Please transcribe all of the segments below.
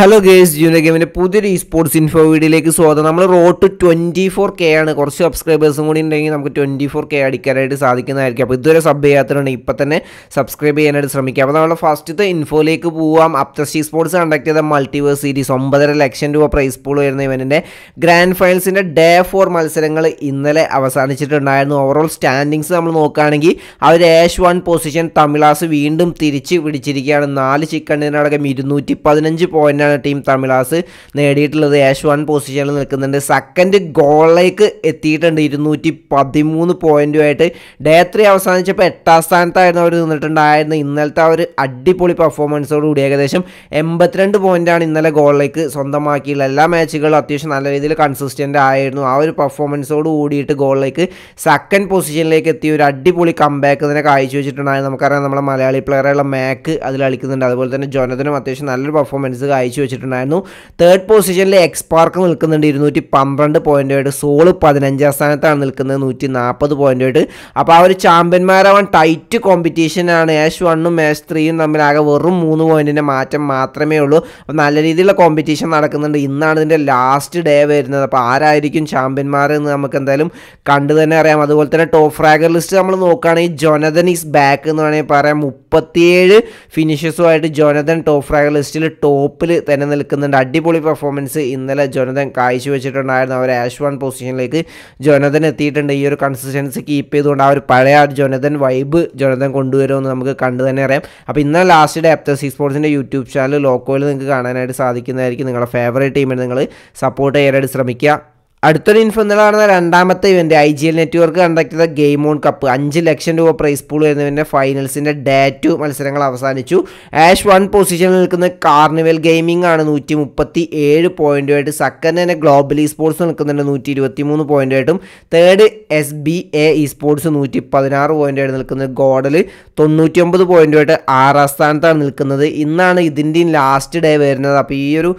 hello guys ജൂന ഗെയിമിൻ്റെ പുതിയൊരു sports info വീഡിയോയിലേക്ക് സ്വാഗതം നമ്മൾ road to twenty four K ആണ് കുറച്ച് സബ്സ്ക്രൈബേഴ്സും കൂടി ഉണ്ടെങ്കിൽ നമുക്ക് ട്വൻറ്റി ഫോർ കെ അടിക്കാനായിട്ട് സാധിക്കുന്നതായിരിക്കും അപ്പോൾ ഇതുവരെ സബ് ചെയ്യാത്തതുകൊണ്ട് ഇപ്പം തന്നെ സബ്സ്ക്രൈബ് ചെയ്യാനായിട്ട് ശ്രമിക്കുക അപ്പോൾ നമ്മൾ ഫസ്റ്റത്തെ ഇൻഫോയിലേക്ക് പോവാം അപ്തസ്റ്റി സ്പോർട്സ് കണ്ടക്ട് ചെയ്ത മൾട്ടിവേഴ്സ് സീരീസ് ഒമ്പതര ലക്ഷം രൂപ പ്രൈസ് പൂൾ വരുന്ന ഇവൻ്റെ ഗ്രാൻഡ് ഫൈനൽസിൻ്റെ ഡേ ഫോർ മത്സരങ്ങൾ ഇന്നലെ അവസാനിച്ചിട്ടുണ്ടായിരുന്നു ഓവറോൾ സ്റ്റാൻഡിങ്സ് നമ്മൾ നോക്കുകയാണെങ്കിൽ അവർ ഏഷ് വൺ പൊസിഷൻ തമിളാസ് വീണ്ടും തിരിച്ച് പിടിച്ചിരിക്കുകയാണ് നാല് ചിക്കണ്ണിനടക്കം ഇരുന്നൂറ്റി പതിനഞ്ച് പോയിൻ്റാണ് പോയിന്റാണ് ടീം തമിഴാസ് നേടിയിട്ടുള്ളത് യാഷ് വൺ പൊസിഷനിൽ നിൽക്കുന്നുണ്ട് സെക്കൻഡ് ഗോളിലേക്ക് എത്തിയിട്ടുണ്ട് ഇരുന്നൂറ്റി പതിമൂന്ന് പോയിൻറ്റുമായിട്ട് ഡേ ത്രീ അവസാനിച്ചപ്പോൾ എട്ടാം സ്ഥാനത്തായിരുന്നു അവർ നിന്നിട്ടുണ്ടായിരുന്നു ഇന്നലത്തെ ആ ഒരു അടിപൊളി പെർഫോമൻസോടുകൂടി ഏകദേശം എൺപത്തിരണ്ട് പോയിൻ്റാണ് ഇന്നലെ ഗോളിലേക്ക് സ്വന്തമാക്കിയിട്ടുള്ള എല്ലാ മാച്ചുകളും അത്യാവശ്യം നല്ല രീതിയിൽ കൺസിസ്റ്റൻ്റ് ആയിരുന്നു ആ ഒരു പെർഫോമൻസോട് കൂടിയിട്ട് ഗോളിലേക്ക് സെക്കൻഡ് പൊസിഷനിലേക്ക് എത്തിയ ഒരു അടിപൊളി കംബാക്ക് തന്നെ കാഴ്ച വെച്ചിട്ടുണ്ടായിരുന്നു നമുക്കറിയാം നമ്മളെ മലയാളി പ്ലെയറായുള്ള മാക്ക് അതിൽ കളിക്കുന്നുണ്ട് അതുപോലെ തന്നെ ജോനതനും അത്യാവശ്യം നല്ലൊരു പെർഫോമൻസ് കാഴ്ച അയച്ചു വെച്ചിട്ടുണ്ടായിരുന്നു തേർഡ് പൊസിഷനിൽ എക്സ്പാർക്ക് നിൽക്കുന്നുണ്ട് ഇരുന്നൂറ്റി പന്ത്രണ്ട് പോയിന്റ് ആയിട്ട് സോള് പതിനഞ്ചാം സ്ഥാനത്താണ് നിൽക്കുന്നത് നൂറ്റി നാൽപ്പത് പോയിന്റ് ആയിട്ട് അപ്പോൾ ആ ഒരു ചാമ്പ്യന്മാരാവാൻ ടൈറ്റ് കോമ്പറ്റീഷനാണ് ആഷ് വണ്ണും മാഷ് ത്രീയും തമ്മിലാകെ വെറും മൂന്ന് പോയിന്റിൻ്റെ മാറ്റം മാത്രമേ ഉള്ളൂ അപ്പോൾ നല്ല രീതിയിലുള്ള കോമ്പറ്റീഷൻ നടക്കുന്നുണ്ട് ഇന്നാണ് ഇതിൻ്റെ ലാസ്റ്റ് ഡേ വരുന്നത് അപ്പോൾ ആരായിരിക്കും ചാമ്പ്യന്മാർ എന്ന് നമുക്ക് എന്തായാലും കണ്ടു തന്നെ അറിയാം അതുപോലെ തന്നെ ടോപ്പ് ഫ്രാഗർ ലിസ്റ്റ് നമ്മൾ നോക്കുകയാണെങ്കിൽ ജൊനദൻ ഈസ് ബാക്ക് എന്ന് വേണമെങ്കിൽ പറയാം മുപ്പത്തിയേഴ് ഫിനിഷേഴ്സുമായിട്ട് ജൊനദൻ ടോപ്പ് ഫ്രാഗർ ലിസ്റ്റിൽ ടോപ്പിൽ തന്നെ നിൽക്കുന്നുണ്ട് അടിപൊളി പെർഫോമൻസ് ഇന്നലെ ജോനതൻ കാഴ്ചവെച്ചിട്ടുണ്ടായിരുന്നു അവർ ആഷ് വൺ പൊസിഷനിലേക്ക് ജോനതൻ എത്തിയിട്ടുണ്ട് ഈ ഒരു കൺസിസ്റ്റൻസി കീപ്പ് ചെയ്തുകൊണ്ട് ആ ഒരു പഴയ ജോനതൻ വൈബ് ജോനതൻ കൊണ്ടുവരുമെന്ന് നമുക്ക് കണ്ടു തന്നെ അറിയാം അപ്പോൾ ഇന്നലെ ലാസ്റ്റ് ഡേ എപ്റ്റർ സി സ്പോർട്സിൻ്റെ യൂട്യൂബ് ചാനൽ ലോക്കോയിൽ നിങ്ങൾക്ക് കാണാനായിട്ട് സാധിക്കുന്നതായിരിക്കും നിങ്ങളുടെ ഫേവറേറ്റ് ടീമിനെ നിങ്ങൾ സപ്പോർട്ട് ചെയ്യാനായിട്ട് ശ്രമിക്കുക അടുത്തൊരു ഇൻഫോ ഇന്നലെ നടന്ന രണ്ടാമത്തെ event I G L network conduct ചെയ്ത ഗെയിം ഓൺ കപ്പ് അഞ്ച് ലക്ഷം രൂപ പ്രൈസ് പൂൾ വരുന്നതിൻ്റെ ഫൈനൽസിൻ്റെ ഡേ മത്സരങ്ങൾ അവസാനിച്ചു ആഷ് വൺ പൊസിഷനിൽ നിൽക്കുന്ന കാർണിവൽ ഗെയിമിംഗ് ആണ് നൂറ്റി മുപ്പത്തി ഏഴ് പോയിൻറ്റുമായിട്ട് സെക്കൻഡ് തന്നെ ഗ്ലോബൽ ഇ സ്പോർട്സ് നിൽക്കുന്നുണ്ട് നൂറ്റി ഇരുപത്തി മൂന്ന് പോയിൻറ്റുമായിട്ടും third S B A esports നൂറ്റി പതിനാറ് പോയിൻറ്റായിട്ട് നിൽക്കുന്നത് ഗോഡൽ തൊണ്ണൂറ്റി ഒമ്പത് പോയിൻറ്റുമായിട്ട് ആറാം സ്ഥാനത്താണ് നിൽക്കുന്നത് ഇന്നാണ് ഇതിൻ്റെയും ലാസ്റ്റ് ഡേ വരുന്നത് അപ്പോൾ ഈ ഒരു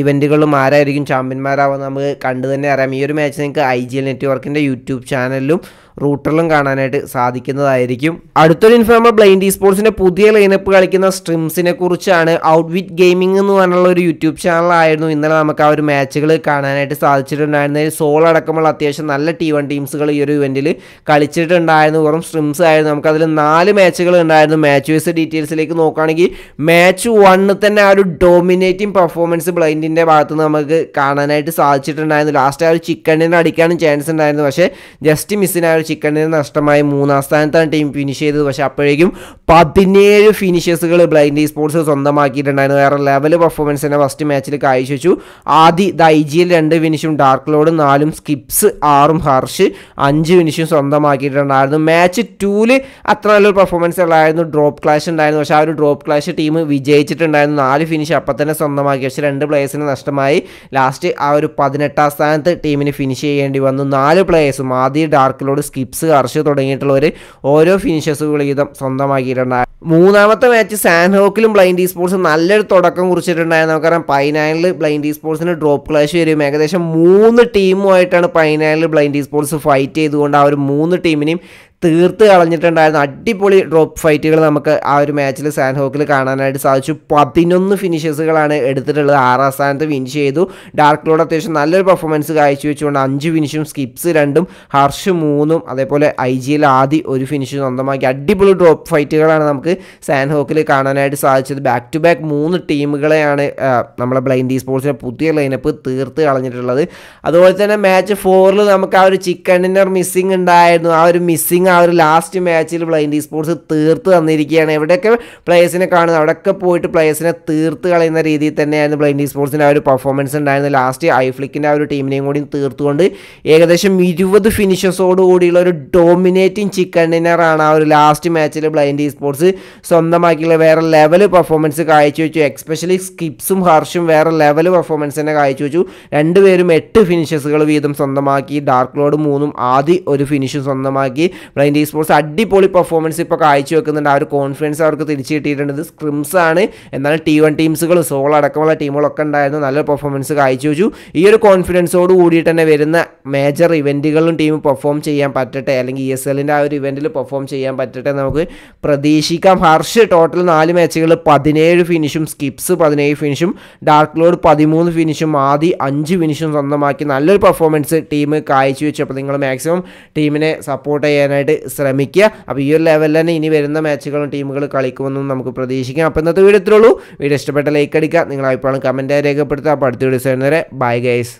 ഇവൻറ്റുകളിലും ആരായിരിക്കും ചാമ്പ്യന്മാരാവുക നമുക്ക് കണ്ടു തന്നെ അറിയാം ഈ ഒരു മാച്ച് നിങ്ങൾക്ക് ഐ ജി എൽ നെറ്റ്വർക്കിൻ്റെ യൂട്യൂബ് ചാനലിലും റൂട്ടറിലും കാണാനായിട്ട് സാധിക്കുന്നതായിരിക്കും അടുത്തൊരു ഇൻഫോമ ബ്ലൈൻഡ് സ്പോർട്സിന്റെ പുതിയ ലൈനപ്പ് കളിക്കുന്ന സ്ട്രിംസിനെ കുറിച്ചാണ് ഔട്ട്വിറ്റ് ഗെയിമിംഗ് എന്ന് പറഞ്ഞുള്ള ഒരു യൂട്യൂബ് ചാനലായിരുന്നു ഇന്നലെ നമുക്ക് ആ ഒരു മാച്ചുകൾ കാണാനായിട്ട് സാധിച്ചിട്ടുണ്ടായിരുന്നത് സോൾ അടക്കമുള്ള അത്യാവശ്യം നല്ല ടി വൺ ടീംസുകൾ ഈ ഒരു ഇവന്റിൽ കളിച്ചിട്ടുണ്ടായിരുന്നു വെറും സ്ട്രിംസ് ആയിരുന്നു അതിൽ നാല് മാച്ചുകൾ ഉണ്ടായിരുന്നു മാച്ച് വൈസ് ഡീറ്റെയിൽസിലേക്ക് നോക്കുകയാണെങ്കിൽ മാച്ച് വണ്ണിൽ തന്നെ ആ ഒരു ഡോമിനേറ്റിംഗ് പെർഫോമൻസ് ബ്ലൈൻഡിന്റെ ഭാഗത്ത് നിന്ന് നമുക്ക് കാണാനായിട്ട് സാധിച്ചിട്ടുണ്ടായിരുന്നു ലാസ്റ്റ് ആ ഒരു ചിക്കണിനെ അടിക്കാനും ചാൻസ് ഉണ്ടായിരുന്നു പക്ഷേ ജസ്റ്റ് മിസ്സിന് ആ ഒരു ചിക്കണിന് നഷ്ടമായി മൂന്നാം സ്ഥാനത്താണ് ടീം ഫിനിഷ് ചെയ്തത് പക്ഷേ അപ്പോഴേക്കും പതിനേഴ് ഫിനിഷേഴ്സുകൾ ബ്ലൈൻഡ് സ്പോർട്സ് സ്വന്തമാക്കിയിട്ടുണ്ടായിരുന്നു വേറെ ലെവൽ പെർഫോമൻസ് തന്നെ ഫസ്റ്റ് മാച്ചിൽ കാഴ്ച വെച്ചു ആദ്യ ദ ഐ ജിയിൽ രണ്ട് ഫിനിഷും ഡാർക്ക് ലോഡ് നാലും സ്കിപ്സ് ആറും ഹർഷ് അഞ്ച് ഫിനിഷും സ്വന്തമാക്കിയിട്ടുണ്ടായിരുന്നു മാച്ച് ടൂല് അത്ര നല്ലൊരു പെർഫോമൻസ് ഉള്ളായിരുന്നു ഡ്രോപ്പ് ക്ലാഷ് ഉണ്ടായിരുന്നു പക്ഷേ ആ ഒരു ഡ്രോപ്പ് ക്ലാഷ് ടീം വിജയിച്ചിട്ടുണ്ടായിരുന്നു നാല് ഫിനിഷ് അപ്പം തന്നെ സ്വന്തമാക്കി പക്ഷേ രണ്ട് പ്ലേയേഴ്സിന് നഷ്ടമായി ലാസ്റ്റ് ആ ഒരു പതിനെട്ടാം സ്ഥാനത്ത് ടീമിന് ഫിനിഷ് ചെയ്യേണ്ടി വന്നു നാല് പ്ലേയേഴ്സും ആദ്യ ഡാർക്ക് ലോഡ് സ്കിപ്സ് ഹർഷ് തുടങ്ങിയിട്ടുള്ളവർ ഓരോ ഫിനിഷേഴ്സ് വീതം സ്വന്തമാക്കിയിട്ടുണ്ട് മൂന്നാമത്തെ മാച്ച് സാൻഹോക്കിലും ബ്ലൈൻഡ് സ്പോർട്സും നല്ലൊരു തുടക്കം കുറിച്ചിട്ടുണ്ടായിരുന്നു നമുക്കറിയാം പൈനാലിൽ ബ്ലൈൻഡ് സ്പോർട്സിന് ഡ്രോപ്പ് ക്ലാഷ് വരും ഏകദേശം മൂന്ന് ടീമുമായിട്ടാണ് പൈനാലിൽ ബ്ലൈൻഡ് സ്പോർട്സ് ഫൈറ്റ് ചെയ്തുകൊണ്ട് ആ ഒരു മൂന്ന് ടീമിനെയും തീർത്ത് കളഞ്ഞിട്ടുണ്ടായിരുന്നു അടിപൊളി ഡ്രോപ്പ് ഫൈറ്റുകൾ നമുക്ക് ആ ഒരു മാച്ചിൽ സാൻഹോക്കിൽ കാണാനായിട്ട് സാധിച്ചു പതിനൊന്ന് ഫിനിഷേഴ്സുകളാണ് എടുത്തിട്ടുള്ളത് ആറാം സ്ഥാനത്ത് ഫിനിഷ് ചെയ്തു ഡാർക്ക് ലോഡ് അത്യാവശ്യം നല്ലൊരു പെർഫോമൻസ് കാഴ്ച വെച്ചുകൊണ്ട് അഞ്ച് ഫിനിഷും സ്കിപ്സ് രണ്ടും ഹർഷ് മൂന്നും അതേപോലെ ഐ ജിയിൽ ആദ്യം ഒരു ഫിനിഷ് സ്വന്തമാക്കി അടിപൊളി ഡ്രോപ്പ് ഫൈറ്റുകളാണ് നമുക്ക് സാൻഹോക്കിൽ കാണാനായിട്ട് സാധിച്ചത് ബാക്ക് ടു ബാക്ക് മൂന്ന് ടീമുകളെയാണ് നമ്മളെ ബ്ലൈൻഡി സ്പോർട്സിൻ്റെ പുതിയ ലൈനപ്പ് തീർത്ത് കളഞ്ഞിട്ടുള്ളത് അതുപോലെ തന്നെ മാച്ച് ഫോറിൽ നമുക്ക് ആ ഒരു ചിക്കൻ ഡിന്നർ മിസ്സിങ് ഉണ്ടായിരുന്നു ആ ഒരു മിസ്സിങ് ആ ഒരു ലാസ്റ്റ് മാച്ചിൽ ബ്ലൈൻഡ് സ്പോർട്സ് തീർത്ത് തന്നിരിക്കുകയാണ് എവിടെയൊക്കെ പ്ലേയേഴ്സിനെ കാണുന്നത് അവിടെയൊക്കെ പോയിട്ട് പ്ലേയേഴ്സിനെ തീർത്ത് കളയുന്ന രീതിയിൽ തന്നെയായിരുന്നു ബ്ലൈൻഡ് സ്പോർട്സിൻ്റെ ആ ഒരു പെർഫോമൻസ് ഉണ്ടായിരുന്നത് ലാസ്റ്റ് ഐഫ്ലിക്കിൻ്റെ ആ ഒരു ടീമിനെയും കൂടി തീർത്തുകൊണ്ട് ഏകദേശം ഇരുപത് ഫിനിഷേഴ്സോടുകൂടിയുള്ള കൂടിയുള്ള ഒരു ഡോമിനേറ്റിംഗ് ചിക്കൻ ഡിന്നറാണ് ആ ഒരു ലാസ്റ്റ് മാച്ചിൽ ബ്ലൈൻഡ് സ്പോർട്സ് സ്വന്തമാക്കിയുള്ള വേറെ ലെവൽ പെർഫോമൻസ് കാഴ്ചവെച്ചു എക്സ്പെഷ്യലി സ്കിപ്സും ഹർഷും വേറെ ലെവൽ പെർഫോമൻസ് തന്നെ കാഴ്ചവെച്ചു രണ്ടുപേരും എട്ട് ഫിനിഷേഴ്സുകൾ വീതം സ്വന്തമാക്കി ഡാർക്ക് ലോഡ് മൂന്നും ആദ്യം ഒരു ഫിനിഷ് സ്വന്തമാക്കി ബ്ലൈൻഡ് ഇ സ്പോർട്സ് അടിപൊളി പെർഫോമൻസ് ഇപ്പോൾ വെക്കുന്നുണ്ട് ആ ഒരു കോൺഫിഡൻസ് അവർക്ക് തിരിച്ചു കിട്ടിയിട്ടുണ്ട് ഇത് സ്ക്രിംസ് ആണ് എന്നാലും ടി വൺ ടീംസുകൾ സോൾ അടക്കമുള്ള ടീമുകളൊക്കെ ഉണ്ടായിരുന്നു നല്ല പെർഫോമൻസ് വെച്ചു ഈ ഒരു കോൺഫിഡൻസോട് കൂടിയിട്ട് തന്നെ വരുന്ന മേജർ ഇവൻറ്റുകളിലും ടീം പെർഫോം ചെയ്യാൻ പറ്റട്ടെ അല്ലെങ്കിൽ ഇ e എസ് എല്ലിൻ്റെ ആ ഒരു ഇവൻറ്റിൽ പെർഫോം ചെയ്യാൻ പറ്റട്ടെ നമുക്ക് പ്രതീക്ഷിക്കാം ഹർഷ് ടോട്ടൽ നാല് മാച്ചുകൾ പതിനേഴ് ഫിനിഷും സ്കിപ്സ് പതിനേഴ് ഫിനിഷും ഡാർക്ക് ലോഡ് പതിമൂന്ന് ഫിനിഷും ആദ്യ അഞ്ച് ഫിനിഷും സ്വന്തമാക്കി നല്ലൊരു പെർഫോമൻസ് ടീം കാഴ്ച വെച്ചപ്പോൾ നിങ്ങൾ മാക്സിമം ടീമിനെ സപ്പോർട്ട് ചെയ്യാനായിട്ട് ചെയ്യാനായിട്ട് ശ്രമിക്കുക അപ്പോൾ ഈ ഒരു ലെവലിൽ തന്നെ ഇനി വരുന്ന മാച്ചുകളും ടീമുകൾ കളിക്കുമെന്നും നമുക്ക് പ്രതീക്ഷിക്കാം അപ്പോൾ ഇന്നത്തെ വീഡിയോ ഇത്രയുള്ളൂ വീഡിയോ ഇഷ്ടപ്പെട്ട ലൈക്ക് അടിക്കുക നിങ്ങളെ അഭിപ്രായം കമൻറ്റായി രേഖപ്പെടുത്തുക അപ്പോൾ അടുത്ത വീഡിയോ വരുന്നവരെ ബൈ ഗൈസ്